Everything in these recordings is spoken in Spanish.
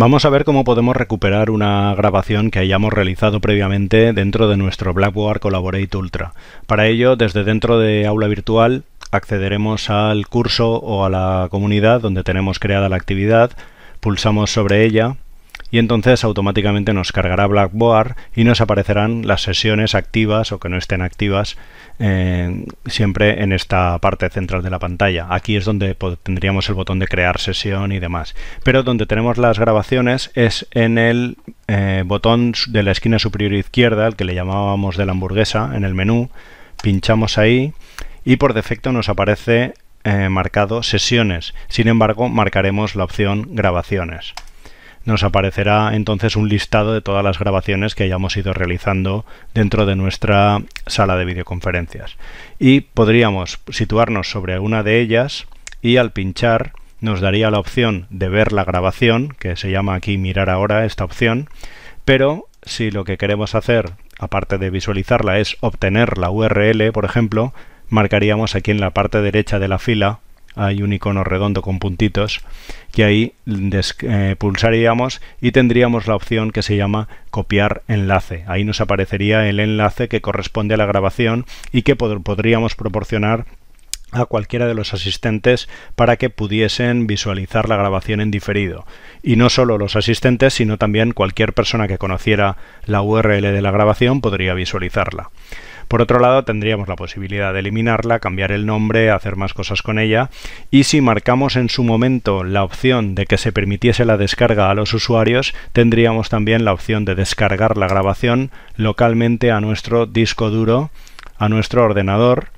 Vamos a ver cómo podemos recuperar una grabación que hayamos realizado previamente dentro de nuestro Blackboard Collaborate Ultra. Para ello, desde dentro de Aula Virtual accederemos al curso o a la comunidad donde tenemos creada la actividad, pulsamos sobre ella y entonces automáticamente nos cargará Blackboard y nos aparecerán las sesiones activas o que no estén activas eh, siempre en esta parte central de la pantalla. Aquí es donde tendríamos el botón de crear sesión y demás. Pero donde tenemos las grabaciones es en el eh, botón de la esquina superior izquierda, el que le llamábamos de la hamburguesa, en el menú. Pinchamos ahí y por defecto nos aparece eh, marcado sesiones. Sin embargo, marcaremos la opción grabaciones nos aparecerá entonces un listado de todas las grabaciones que hayamos ido realizando dentro de nuestra sala de videoconferencias. Y podríamos situarnos sobre una de ellas y al pinchar nos daría la opción de ver la grabación, que se llama aquí mirar ahora esta opción, pero si lo que queremos hacer, aparte de visualizarla, es obtener la URL, por ejemplo, marcaríamos aquí en la parte derecha de la fila hay un icono redondo con puntitos que ahí eh, pulsaríamos y tendríamos la opción que se llama copiar enlace. Ahí nos aparecería el enlace que corresponde a la grabación y que podríamos proporcionar a cualquiera de los asistentes para que pudiesen visualizar la grabación en diferido. Y no solo los asistentes, sino también cualquier persona que conociera la URL de la grabación podría visualizarla. Por otro lado, tendríamos la posibilidad de eliminarla, cambiar el nombre, hacer más cosas con ella, y si marcamos en su momento la opción de que se permitiese la descarga a los usuarios, tendríamos también la opción de descargar la grabación localmente a nuestro disco duro, a nuestro ordenador,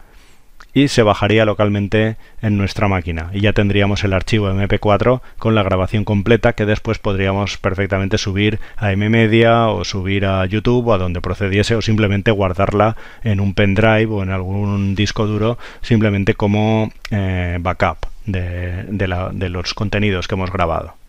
y se bajaría localmente en nuestra máquina y ya tendríamos el archivo mp4 con la grabación completa que después podríamos perfectamente subir a mmedia o subir a youtube o a donde procediese o simplemente guardarla en un pendrive o en algún disco duro simplemente como eh, backup de los contenidos que hemos grabado